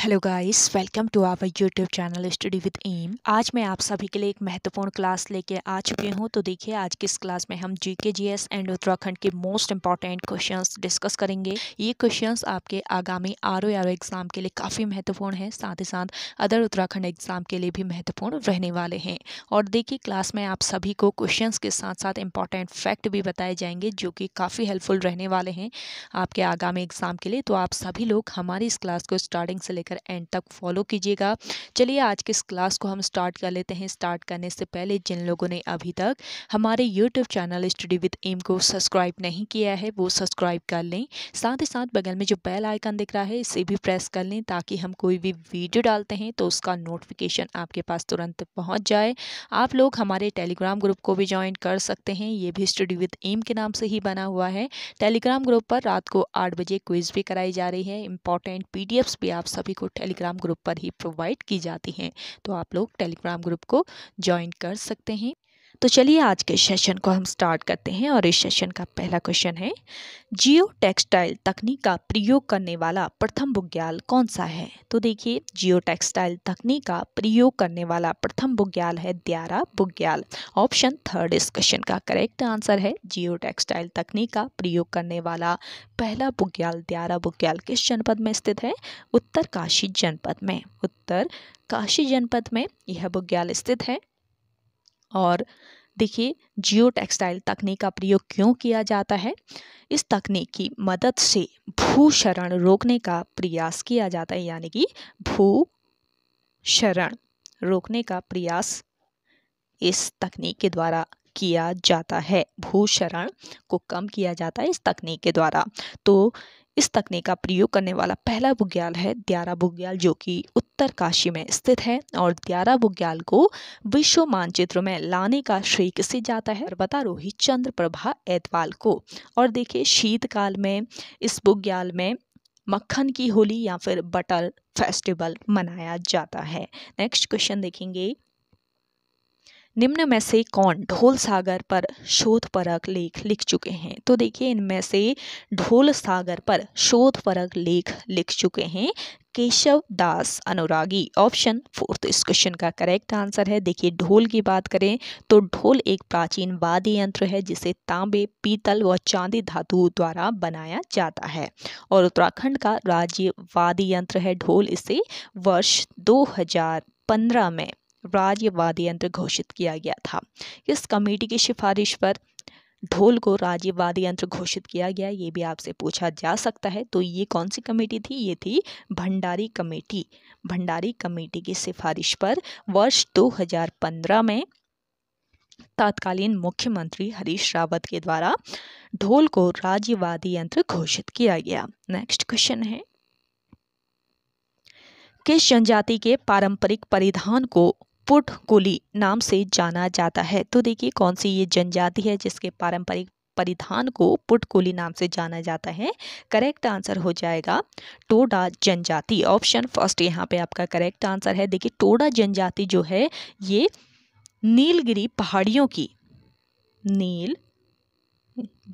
hello guys welcome to our YouTube channel study with M आज मैं आप सभी के लिए एक महत्वपूर्ण क्लास लेके आ चुकी हूँ तो देखिए आज की इस क्लास में हम जीके एस एंड उत्तराखंड के मोस्ट इंपॉर्टेंट क्वेश्चंस डिस्कस करेंगे ये क्वेश्चंस आपके आगामी आर ओ एग्ज़ाम के लिए काफ़ी महत्वपूर्ण है साथ ही साथ अदर उत्तराखंड एग्ज़ाम के लिए भी महत्वपूर्ण रहने वाले हैं और देखिए क्लास में आप सभी को क्वेश्चन के साथ साथ इंपॉर्टेंट फैक्ट भी बताए जाएंगे जो कि काफ़ी हेल्पफुल रहने वाले हैं आपके आगामी एग्ज़ाम के लिए तो आप सभी लोग हमारी इस क्लास को स्टार्टिंग से लेकर लेकर एंड तक फॉलो कीजिएगा चलिए आज के इस क्लास को हम स्टार्ट कर लेते हैं स्टार्ट करने से पहले जिन लोगों ने अभी तक हमारे YouTube channel study with M को सब्सक्राइब नहीं किया है वो सब्सक्राइब कर लें साथ ही साथ बगल में जो बेल आइकन दिख रहा है इसे भी प्रेस कर लें ताकि हम कोई भी वीडियो डालते हैं तो उसका नोटिफिकेशन आपके पास तुरंत पहुँच जाए आप लोग हमारे टेलीग्राम ग्रुप को भी ज्वाइन कर सकते हैं ये भी स्टडी विद एम के नाम से ही बना हुआ है टेलीग्राम ग्रुप पर रात को आठ बजे क्विज भी कराई जा रही है इंपॉर्टेंट पीडीएफ्स भी आप सभी को टेलीग्राम ग्रुप पर ही प्रोवाइड की जाती हैं तो आप लोग टेलीग्राम ग्रुप को ज्वाइन कर सकते हैं तो चलिए आज के सेशन को हम स्टार्ट करते हैं और इस सेशन का पहला क्वेश्चन है जियो टेक्सटाइल तकनीक का प्रयोग करने वाला प्रथम बुग्याल कौन सा है तो देखिए जियो टेक्सटाइल तकनीक का प्रयोग करने वाला प्रथम बुग्याल है द्यारा बुग्याल ऑप्शन थर्ड इस क्वेश्चन का करेक्ट आंसर है जियो टेक्सटाइल तकनीक का प्रयोग करने वाला पहला बुग्याल द्यारा बुग्याल किस जनपद में स्थित है उत्तरकाशी जनपद में उत्तर काशी जनपद में यह बुग्याल स्थित है और देखिए जियो टेक्सटाइल तकनीक का प्रयोग क्यों किया जाता है इस तकनीक की मदद से शरण रोकने का प्रयास किया जाता है यानी कि शरण रोकने का प्रयास इस तकनीक के द्वारा किया जाता है शरण को कम किया जाता है इस तकनीक के द्वारा तो इस तकनीक का प्रयोग करने वाला पहला बुग्याल है द्यारा बुग्याल जो कि उत्तर काशी में स्थित है और दियारा बुग्याल को विश्व मानचित्र में लाने का श्रेय किसे जाता है पर्वतारोही प्रभा ऐतवाल को और देखिए शीतकाल में इस बुग्याल में मक्खन की होली या फिर बटर फेस्टिवल मनाया जाता है नेक्स्ट क्वेश्चन देखेंगे निम्न में से कौन ढोल सागर पर शोध परक लेख लिख चुके हैं तो देखिए इनमें से ढोल सागर पर शोध परक लेख लिख चुके हैं केशव दास अनुरागी ऑप्शन फोर्थ तो इस क्वेश्चन का करेक्ट आंसर है देखिए ढोल की बात करें तो ढोल एक प्राचीन वाद्य यंत्र है जिसे तांबे पीतल व चांदी धातु द्वारा बनाया जाता है और उत्तराखंड का राज्य वाद्य यंत्र है ढोल इसे वर्ष 2015 में राज्यवादी यंत्र घोषित किया गया था इस कमेटी की सिफारिश पर ढोल को राज्यवादी यंत्र घोषित किया गया ये भी आपसे पूछा जा सकता है तो ये कौन सी कमेटी थी ये थी भंडारी कमेटी भंडारी कमेटी की सिफारिश पर वर्ष 2015 में तत्कालीन मुख्यमंत्री हरीश रावत के द्वारा ढोल को राज्यवादी यंत्र घोषित किया गया नेक्स्ट क्वेश्चन है किस जनजाति के पारंपरिक परिधान को पुटकुली नाम से जाना जाता है तो देखिए कौन सी ये जनजाति है जिसके पारंपरिक परिधान को पुटकुली नाम से जाना जाता है करेक्ट आंसर हो जाएगा टोडा जनजाति ऑप्शन फर्स्ट यहाँ पे आपका करेक्ट आंसर है देखिए टोडा जनजाति जो है ये नीलगिरी पहाड़ियों की नील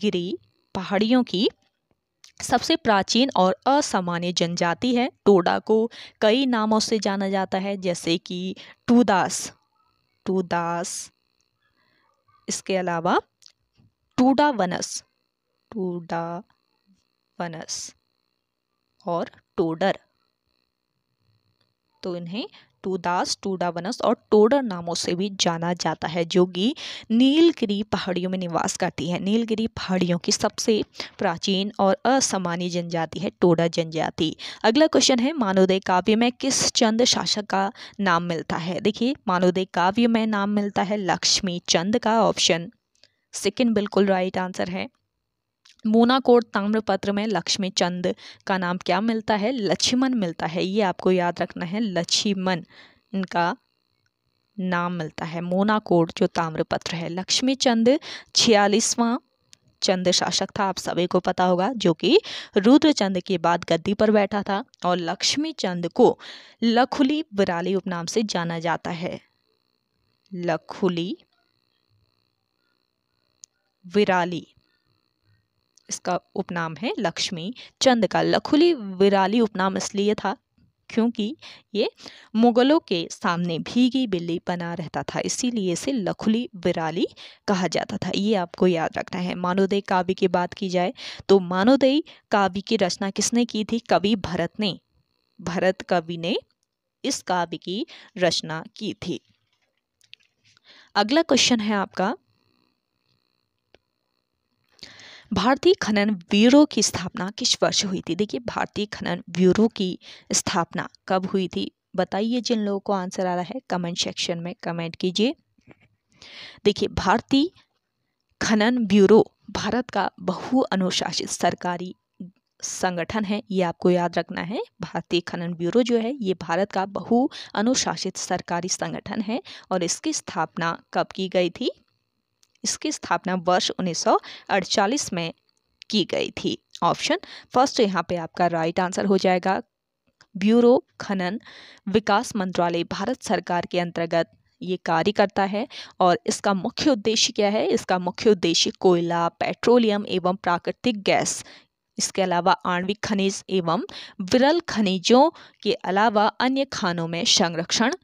गिरी पहाड़ियों की सबसे प्राचीन और असामान्य जनजाति है टोडा को कई नामों से जाना जाता है जैसे कि टूदास टूदास इसके अलावा टूडा वनस टूडा वनस और टोडर तो इन्हें टूदास टूडावनस और टोडर नामों से भी जाना जाता है जो कि नीलगिरी पहाड़ियों में निवास करती है नीलगिरी पहाड़ियों की सबसे प्राचीन और असामान्य जनजाति है टोडा जनजाति अगला क्वेश्चन है मानोदय काव्य में किस चंद शासक का नाम मिलता है देखिए मानोदय काव्य में नाम मिलता है लक्ष्मी चंद का ऑप्शन सेकेंड बिल्कुल राइट आंसर है मोना कोट ताम्रपत्र में लक्ष्मी चंद का नाम क्या मिलता है लक्ष्मण मिलता है ये आपको याद रखना है लक्ष्मण इनका नाम मिलता है मोनाकोट जो ताम्रपत्र है लक्ष्मी चंद छियालीसवां चंद्र शासक था आप सभी को पता होगा जो कि रुद्रचंद के बाद गद्दी पर बैठा था और लक्ष्मी चंद को लखुली बराली उपनाम से जाना जाता है लखुली विराली इसका उपनाम है लक्ष्मी चंद का लखुली विराली उपनाम इसलिए था क्योंकि ये मुगलों के सामने भीगी बिल्ली बना रहता था इसीलिए इसे लखुली विराली कहा जाता था ये आपको याद रखना है मानोदय काव्य की बात की जाए तो मानोदय काव्य की रचना किसने की थी कवि भरत ने भरत कवि ने इस काव्य की रचना की थी अगला क्वेश्चन है आपका भारतीय खनन ब्यूरो की स्थापना किस वर्ष हुई थी देखिए भारतीय खनन ब्यूरो की स्थापना कब हुई थी बताइए जिन लोगों को आंसर आ रहा है कमेंट सेक्शन में कमेंट कीजिए देखिए भारतीय खनन ब्यूरो भारत का बहु अनुशासित सरकारी संगठन है ये आपको याद रखना है भारतीय खनन ब्यूरो जो है ये भारत का बहु अनुशासित सरकारी संगठन है और इसकी स्थापना कब की गई थी इसकी स्थापना वर्ष 1948 में की गई थी ऑप्शन फर्स्ट यहाँ पे आपका राइट आंसर हो जाएगा ब्यूरो खनन विकास मंत्रालय भारत सरकार के अंतर्गत ये कार्य करता है और इसका मुख्य उद्देश्य क्या है इसका मुख्य उद्देश्य कोयला पेट्रोलियम एवं प्राकृतिक गैस इसके अलावा आणविक खनिज एवं विरल खनिजों के अलावा अन्य खानों में संरक्षण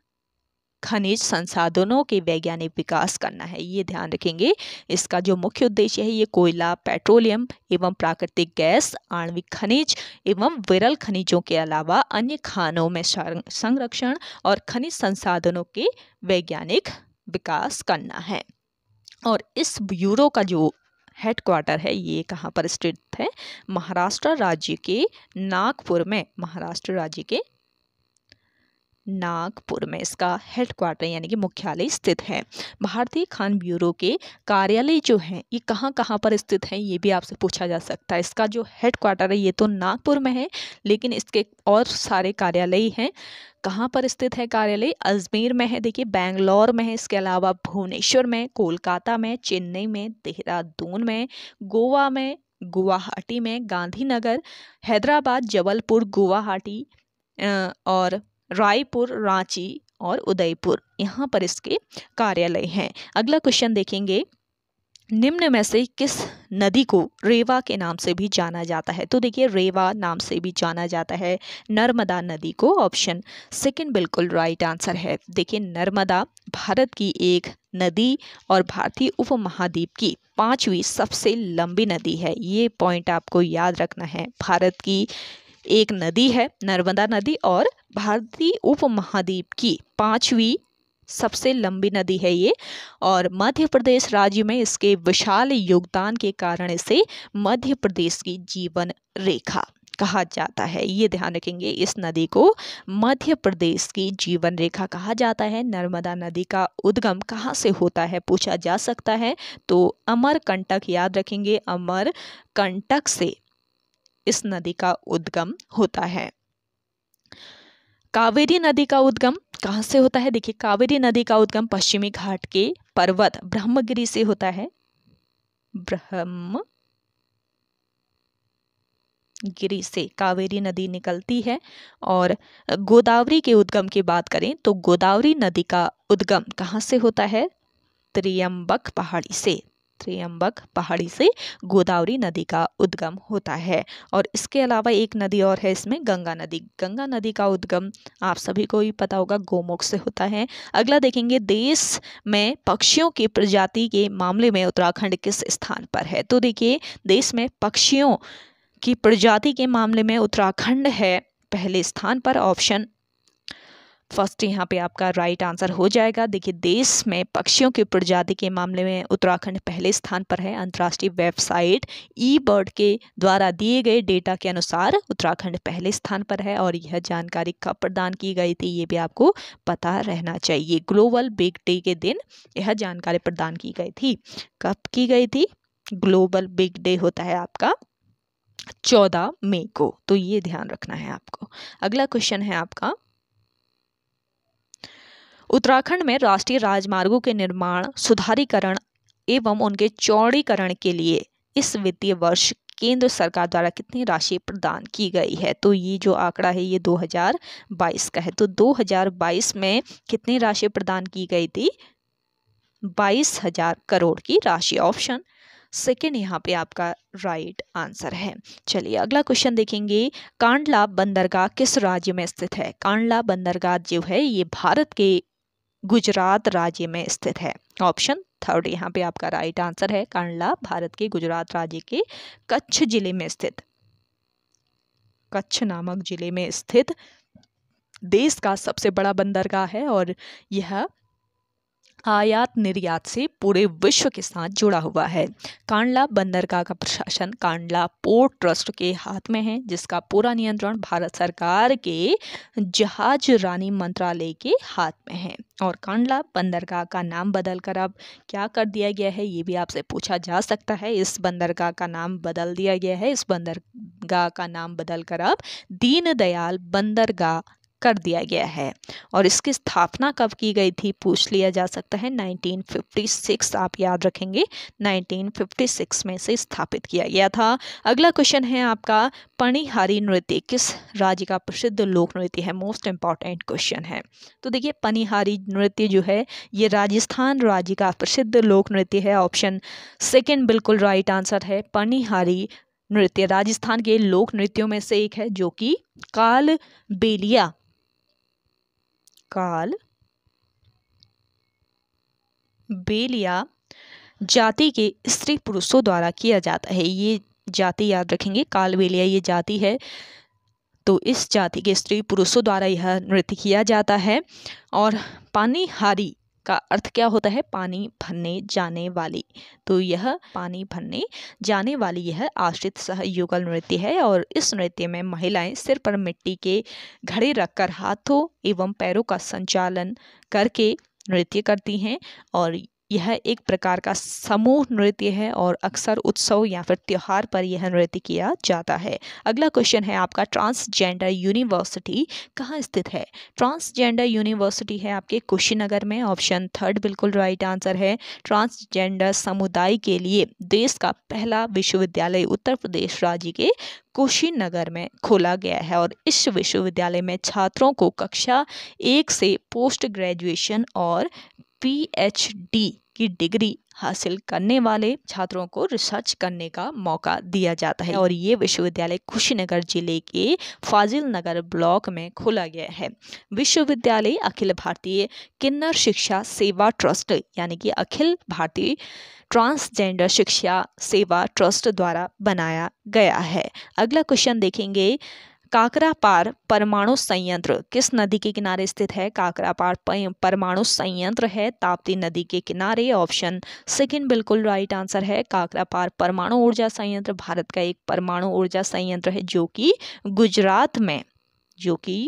खनिज संसाधनों के वैज्ञानिक विकास करना है ये ध्यान रखेंगे इसका जो मुख्य उद्देश्य है ये कोयला पेट्रोलियम एवं प्राकृतिक गैस आणविक खनिज एवं विरल खनिजों के अलावा अन्य खानों में संरक्षण और खनिज संसाधनों के वैज्ञानिक विकास करना है और इस ब्यूरो का जो हेडक्वार्टर है ये कहाँ पर स्थित है महाराष्ट्र राज्य के नागपुर में महाराष्ट्र राज्य के नागपुर में इसका हेडक्वार्टर यानी कि मुख्यालय स्थित है भारतीय खान ब्यूरो के कार्यालय जो हैं ये कहाँ कहाँ पर स्थित हैं ये भी आपसे पूछा जा सकता है इसका जो हेडक्वार्टर है ये तो नागपुर में है लेकिन इसके और सारे कार्यालय हैं कहाँ पर स्थित है कार्यालय अजमेर में है देखिए बैंगलोर में है इसके अलावा भुवनेश्वर में कोलकाता में चेन्नई में देहरादून में गोवा में गुवाहाटी में गांधीनगर हैदराबाद जबलपुर गुवाहाटी और रायपुर रांची और उदयपुर यहाँ पर इसके कार्यालय हैं अगला क्वेश्चन देखेंगे निम्न में से किस नदी को रेवा के नाम से भी जाना जाता है तो देखिए रेवा नाम से भी जाना जाता है नर्मदा नदी को ऑप्शन सेकंड बिल्कुल राइट आंसर है देखिए नर्मदा भारत की एक नदी और भारतीय उपमहाद्वीप की पांचवी सबसे लंबी नदी है ये पॉइंट आपको याद रखना है भारत की एक नदी है नर्मदा नदी और भारतीय उपमहाद्वीप की पांचवी सबसे लंबी नदी है ये और मध्य प्रदेश राज्य में इसके विशाल योगदान के कारण इसे मध्य प्रदेश की जीवन रेखा कहा जाता है ये ध्यान रखेंगे इस नदी को मध्य प्रदेश की जीवन रेखा कहा जाता है नर्मदा नदी का उद्गम कहाँ से होता है पूछा जा सकता है तो अमरकंटक याद रखेंगे अमरकंटक से इस नदी का उद्गम होता है कावेरी नदी का उद्गम कहाँ से होता है देखिए कावेरी नदी का उद्गम पश्चिमी घाट के पर्वत ब्रह्मगिरी से होता है ब्रह्म गिरी से कावेरी नदी निकलती है और गोदावरी के उद्गम की बात करें तो गोदावरी नदी का उद्गम कहाँ से होता है त्रियम्बक पहाड़ी से त्रियम्बक पहाड़ी से गोदावरी नदी का उद्गम होता है और इसके अलावा एक नदी और है इसमें गंगा नदी गंगा नदी का उद्गम आप सभी को ही पता होगा गोमुख से होता है अगला देखेंगे देश में पक्षियों की प्रजाति के मामले में उत्तराखंड किस स्थान पर है तो देखिए देश में पक्षियों की प्रजाति के मामले में उत्तराखंड है पहले स्थान पर ऑप्शन फर्स्ट यहाँ पे आपका राइट आंसर हो जाएगा देखिए देश में पक्षियों की प्रजाति के मामले में उत्तराखंड पहले स्थान पर है अंतर्राष्ट्रीय वेबसाइट ई बर्ड के द्वारा दिए गए डेटा के अनुसार उत्तराखंड पहले स्थान पर है और यह जानकारी कब प्रदान की गई थी ये भी आपको पता रहना चाहिए ग्लोबल बिग डे के दिन यह जानकारी प्रदान की गई थी कब की गई थी ग्लोबल बिग डे होता है आपका चौदह मई को तो ये ध्यान रखना है आपको अगला क्वेश्चन है आपका उत्तराखंड में राष्ट्रीय राजमार्गों के निर्माण सुधारीकरण एवं उनके चौड़ीकरण के लिए इस वित्तीय वर्ष केंद्र सरकार द्वारा कितनी राशि प्रदान की गई है तो ये जो आंकड़ा है ये 2022 का है तो 2022 में कितनी राशि प्रदान की गई थी बाईस हजार करोड़ की राशि ऑप्शन सेकेंड यहाँ पे आपका राइट आंसर है चलिए अगला क्वेश्चन देखेंगे कांडला बंदरगाह किस राज्य में स्थित है कांडला बंदरगाह जो है ये भारत के गुजरात राज्य में स्थित है ऑप्शन थर्ड यहाँ पे आपका राइट आंसर है कांडला भारत के गुजरात राज्य के कच्छ जिले में स्थित कच्छ नामक जिले में स्थित देश का सबसे बड़ा बंदरगाह है और यह आयात निर्यात से पूरे विश्व के साथ जुड़ा हुआ है कांडला बंदरगाह का प्रशासन कांडला पोर्ट ट्रस्ट के हाथ में है जिसका पूरा नियंत्रण भारत सरकार के जहाज रानी मंत्रालय के हाथ में है और कांडला बंदरगाह का नाम बदल कर अब क्या कर दिया गया है ये भी आपसे पूछा जा सकता है इस बंदरगाह का नाम बदल दिया गया है इस बंदरगाह का नाम बदल कर अब दीनदयाल बंदरगाह कर दिया गया है और इसकी स्थापना कब की गई थी पूछ लिया जा सकता है 1956 आप याद रखेंगे 1956 में से स्थापित किया गया था अगला क्वेश्चन है आपका पणिहारी नृत्य किस राज्य का प्रसिद्ध लोक नृत्य है मोस्ट इम्पॉर्टेंट क्वेश्चन है तो देखिए पनिहारी नृत्य जो है ये राजस्थान राज्य का प्रसिद्ध लोक नृत्य है ऑप्शन सेकेंड बिल्कुल राइट आंसर है पनिहारी नृत्य राजस्थान के लोक नृत्यों में से एक है जो कि काल बेलिया काल बेल या जाति के स्त्री पुरुषों द्वारा किया जाता है ये जाति याद रखेंगे कालबेलिया ये जाति है तो इस जाति के स्त्री पुरुषों द्वारा यह नृत्य किया जाता है और पानीहारी का अर्थ क्या होता है पानी भरने जाने वाली तो यह पानी भरने जाने वाली यह आश्रित सहयुगल नृत्य है और इस नृत्य में महिलाएं सिर पर मिट्टी के घड़े रखकर हाथों एवं पैरों का संचालन करके नृत्य करती हैं और यह एक प्रकार का समूह नृत्य है और अक्सर उत्सव या फिर त्यौहार पर यह नृत्य किया जाता है अगला क्वेश्चन है आपका ट्रांसजेंडर यूनिवर्सिटी कहाँ स्थित है ट्रांसजेंडर यूनिवर्सिटी है आपके कुशीनगर में ऑप्शन थर्ड बिल्कुल राइट आंसर है ट्रांसजेंडर समुदाय के लिए देश का पहला विश्वविद्यालय उत्तर प्रदेश राज्य के कुशीनगर में खोला गया है और इस विश्वविद्यालय में छात्रों को कक्षा एक से पोस्ट ग्रेजुएशन और पीएचडी की डिग्री हासिल करने वाले छात्रों को रिसर्च करने का मौका दिया जाता है और ये विश्वविद्यालय कुशीनगर जिले के फाजिल नगर ब्लॉक में खोला गया है विश्वविद्यालय अखिल भारतीय किन्नर शिक्षा सेवा ट्रस्ट यानी कि अखिल भारतीय ट्रांसजेंडर शिक्षा सेवा ट्रस्ट द्वारा बनाया गया है अगला क्वेश्चन देखेंगे काकरा पार परमाणु संयंत्र किस नदी के किनारे स्थित है काकरा पार परमाणु संयंत्र है ताप्ती नदी के किनारे ऑप्शन सेकंड बिल्कुल राइट आंसर है काकरा पार परमाणु ऊर्जा संयंत्र भारत का एक परमाणु ऊर्जा संयंत्र है जो कि गुजरात में जो कि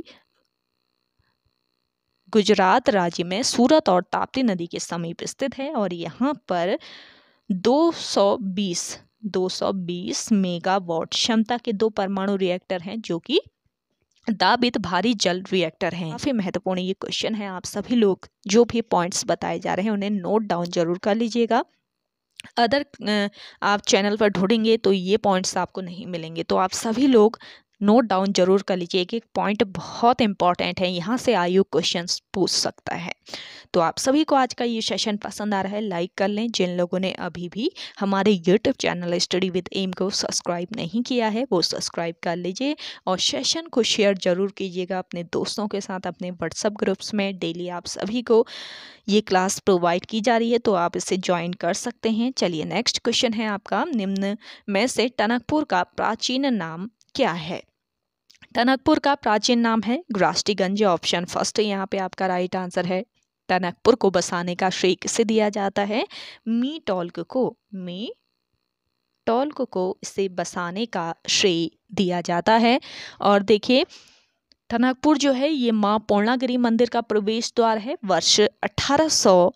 गुजरात राज्य में सूरत और ताप्ती नदी के समीप स्थित है और यहाँ पर 220 220 मेगावाट क्षमता के दो परमाणु रिएक्टर हैं जो कि दाबित भारी जल रिएक्टर हैं काफ़ी महत्वपूर्ण ये क्वेश्चन है आप सभी लोग जो भी पॉइंट्स बताए जा रहे हैं उन्हें नोट डाउन जरूर कर लीजिएगा अदर आप चैनल पर ढूंढेंगे तो ये पॉइंट्स आपको नहीं मिलेंगे तो आप सभी लोग नोट डाउन जरूर कर लीजिए एक एक पॉइंट बहुत इंपॉर्टेंट है यहाँ से आयु क्वेश्चन पूछ सकता है तो आप सभी को आज का ये सेशन पसंद आ रहा है लाइक कर लें जिन लोगों ने अभी भी हमारे YouTube channel study with M को सब्सक्राइब नहीं किया है वो सब्सक्राइब कर लीजिए और सेशन को शेयर ज़रूर कीजिएगा अपने दोस्तों के साथ अपने व्हाट्सअप ग्रुप्स में डेली आप सभी को ये क्लास प्रोवाइड की जा रही है तो आप इसे ज्वाइन कर सकते हैं चलिए नेक्स्ट क्वेश्चन है आपका निम्न में से टनकपुर का प्राचीन नाम क्या है टनकपुर का प्राचीन नाम है ग्रास्टीगंज ऑप्शन फर्स्ट यहाँ पे आपका राइट आंसर है टनकपुर को बसाने का श्रेय किसे दिया जाता है मी टोल्क को मी टोल्क को इसे बसाने का श्रेय दिया जाता है और देखिए टनकपुर जो है ये माँ पूर्णागिरी मंदिर का प्रवेश द्वार है वर्ष 1890 सौ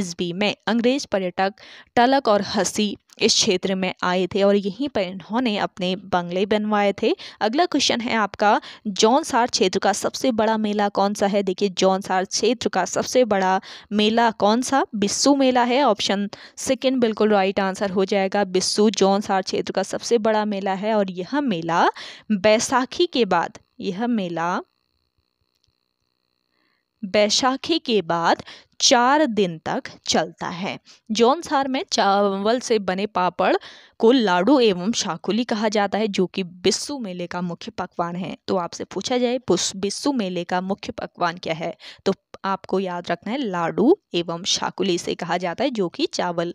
ईस्वी में अंग्रेज पर्यटक टलक और हसी इस क्षेत्र में आए थे और यहीं पर इन्होंने अपने बंगले बनवाए थे अगला क्वेश्चन है आपका जौनसार क्षेत्र का सबसे बड़ा मेला कौन सा है देखिए जौनसार क्षेत्र का सबसे बड़ा मेला कौन सा बिस्सू मेला है ऑप्शन सेकेंड बिल्कुल राइट आंसर हो जाएगा बिस्सू जौनसार क्षेत्र का सबसे बड़ा मेला है और यह मेला बैसाखी के बाद यह मेला बैशाखी के बाद चार दिन तक चलता है जौनसार में चावल से बने पापड़ को लाडू एवं शाकुली कहा जाता है जो कि बिस्सू मेले का मुख्य पकवान है तो आपसे पूछा जाए बिस्सू मेले का मुख्य पकवान क्या है तो आपको याद रखना है लाडू एवं शाकुली से कहा जाता है जो कि चावल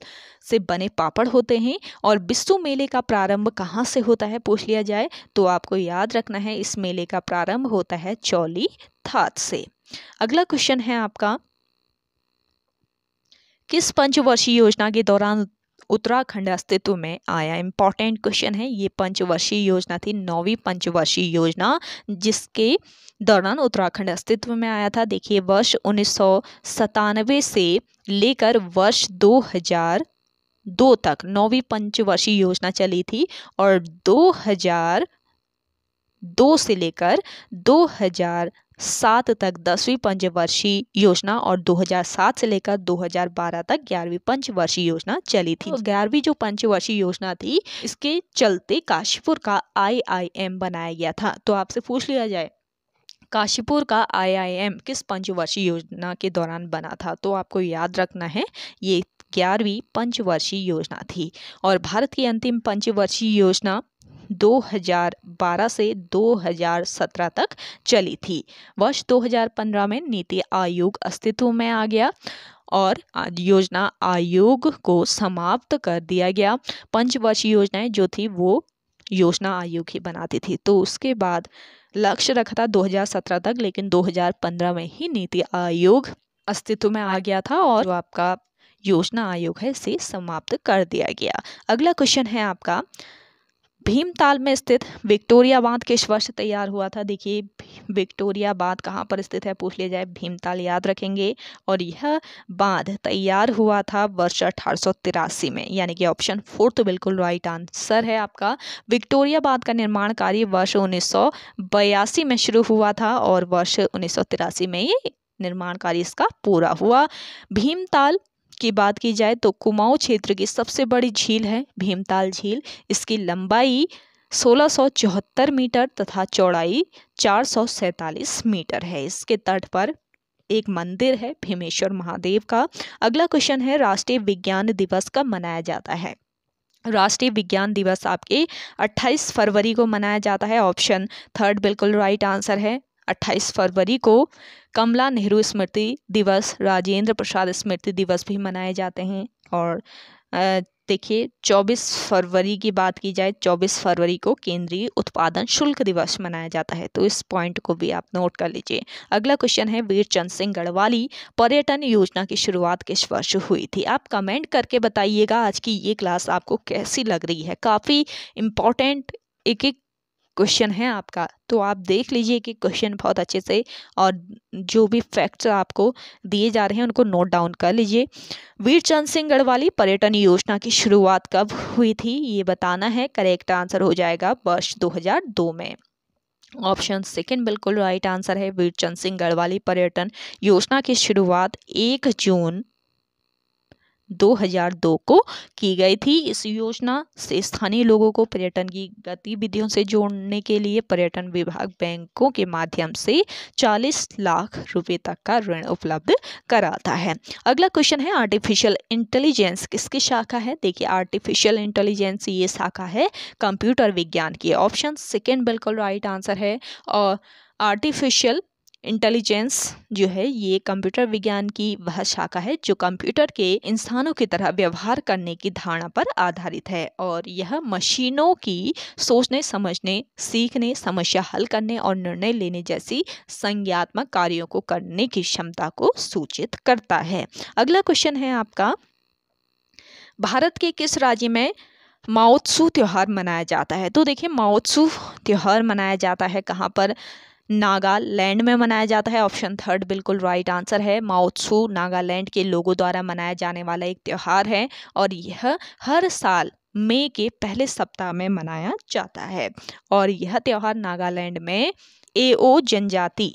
से बने पापड़ होते हैं और बिस्सू मेले का प्रारंभ कहाँ से होता है पूछ लिया जाए तो आपको याद रखना है इस मेले का प्रारंभ होता है चौली थात से अगला क्वेश्चन है आपका किस पंचवर्षीय योजना के दौरान उत्तराखंड अस्तित्व में आया इम्पॉर्टेंट क्वेश्चन है ये पंचवर्षीय योजना थी नौवीं पंचवर्षीय योजना जिसके दौरान उत्तराखंड अस्तित्व में आया था देखिए वर्ष उन्नीस से लेकर वर्ष 2002 तक नौवीं पंचवर्षीय योजना चली थी और 2002 से लेकर सात तक दसवीं पंचवर्षीय योजना और 2007 से लेकर 2012 तक ग्यारहवीं पंचवर्षीय योजना चली थी ग्यारहवीं जो पंचवर्षीय योजना थी इसके चलते काशीपुर का आईआईएम बनाया गया था तो आपसे पूछ लिया जाए काशीपुर का आईआईएम किस पंचवर्षीय योजना के दौरान बना था तो आपको याद रखना है ये ग्यारहवीं पंचवर्षीय योजना थी और भारत की अंतिम पंचवर्षीय योजना 2012 से 2017 तक चली थी वर्ष 2015 में नीति आयोग अस्तित्व में आ गया और योजना आयोग को समाप्त कर दिया गया पंचवर्षीय योजनाएं जो थी वो योजना आयोग ही बनाती थी तो उसके बाद लक्ष्य रखा था 2017 तक लेकिन 2015 में ही नीति आयोग अस्तित्व में आ गया था और जो आपका योजना आयोग है इसे समाप्त कर दिया गया अगला क्वेश्चन है आपका भीमताल में स्थित विक्टोरिया बांध किस वर्ष तैयार हुआ था देखिए विक्टोरिया बांध कहाँ पर स्थित है पूछ लिया जाए भीमताल याद रखेंगे और यह बांध तैयार हुआ था वर्ष अठारह में यानी कि ऑप्शन फोर्थ तो बिल्कुल राइट आंसर है आपका विक्टोरिया बांध का निर्माण कार्य वर्ष उन्नीस में शुरू हुआ था और वर्ष उन्नीस में ये निर्माण कार्य इसका पूरा हुआ भीमताल की बात की जाए तो कुमाऊं क्षेत्र की सबसे बड़ी झील है भीमताल झील इसकी लंबाई सोलह मीटर तथा चौड़ाई चार मीटर है इसके तट पर एक मंदिर है भीमेश्वर महादेव का अगला क्वेश्चन है राष्ट्रीय विज्ञान दिवस कब मनाया जाता है राष्ट्रीय विज्ञान दिवस आपके 28 फरवरी को मनाया जाता है ऑप्शन थर्ड बिल्कुल राइट आंसर है 28 फरवरी को कमला नेहरू स्मृति दिवस राजेंद्र प्रसाद स्मृति दिवस भी मनाए जाते हैं और देखिए 24 फरवरी की बात की जाए 24 फरवरी को केंद्रीय उत्पादन शुल्क दिवस मनाया जाता है तो इस पॉइंट को भी आप नोट कर लीजिए अगला क्वेश्चन है वीर चंद सिंह गढ़वाली पर्यटन योजना की शुरुआत किस वर्ष हुई थी आप कमेंट करके बताइएगा आज की ये क्लास आपको कैसी लग रही है काफ़ी इम्पोर्टेंट एक एक क्वेश्चन है आपका तो आप देख लीजिए कि क्वेश्चन बहुत अच्छे से और जो भी फैक्ट्स आपको दिए जा रहे हैं उनको नोट डाउन कर लीजिए वीर चंद सिंह गढ़वाली पर्यटन योजना की शुरुआत कब हुई थी ये बताना है करेक्ट आंसर हो जाएगा वर्ष 2002 में ऑप्शन सेकंड बिल्कुल राइट आंसर है वीर चंद सिंह गढ़वाली पर्यटन योजना की शुरुआत एक जून 2002 को की गई थी इस योजना से स्थानीय लोगों को पर्यटन की गतिविधियों से जोड़ने के लिए पर्यटन विभाग बैंकों के माध्यम से 40 लाख रुपए तक का ऋण उपलब्ध कराता है अगला क्वेश्चन है आर्टिफिशियल इंटेलिजेंस किसकी शाखा है देखिए आर्टिफिशियल इंटेलिजेंस ये शाखा है कंप्यूटर विज्ञान की ऑप्शन सेकेंड बिल्कुल राइट आंसर है और आर्टिफिशियल इंटेलिजेंस जो है ये कंप्यूटर विज्ञान की वह शाखा है जो कंप्यूटर के इंसानों की तरह व्यवहार करने की धारणा पर आधारित है और यह मशीनों की सोचने समझने सीखने समस्या हल करने और निर्णय लेने जैसी संज्ञात्मक कार्यों को करने की क्षमता को सूचित करता है अगला क्वेश्चन है आपका भारत के किस राज्य में माओत्सु त्यौहार मनाया जाता है तो देखिए माओत्सु त्यौहार मनाया जाता है कहाँ पर नागालैंड में मनाया जाता है ऑप्शन थर्ड बिल्कुल राइट आंसर है माओत्सु नागालैंड के लोगों द्वारा मनाया जाने वाला एक त्यौहार है और यह हर साल मई के पहले सप्ताह में मनाया जाता है और यह त्यौहार नागालैंड में एओ जनजाति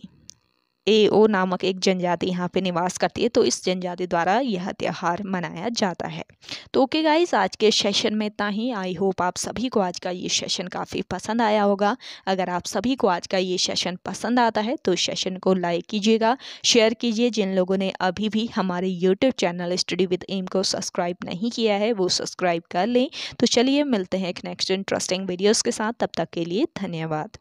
एओ नामक एक जनजाति यहाँ पे निवास करती है तो इस जनजाति द्वारा यह त्यौहार मनाया जाता है तो ओके गाइज आज के सेशन में इतना ही आई होप आप सभी को आज का ये सेशन काफ़ी पसंद आया होगा अगर आप सभी को आज का ये सेशन पसंद आता है तो सेशन को लाइक कीजिएगा शेयर कीजिए जिन लोगों ने अभी भी हमारे YouTube channel study with M को सब्सक्राइब नहीं किया है वो सब्सक्राइब कर लें तो चलिए मिलते हैं एक नेक्स्ट इंटरेस्टिंग वीडियोज़ के साथ तब तक के लिए धन्यवाद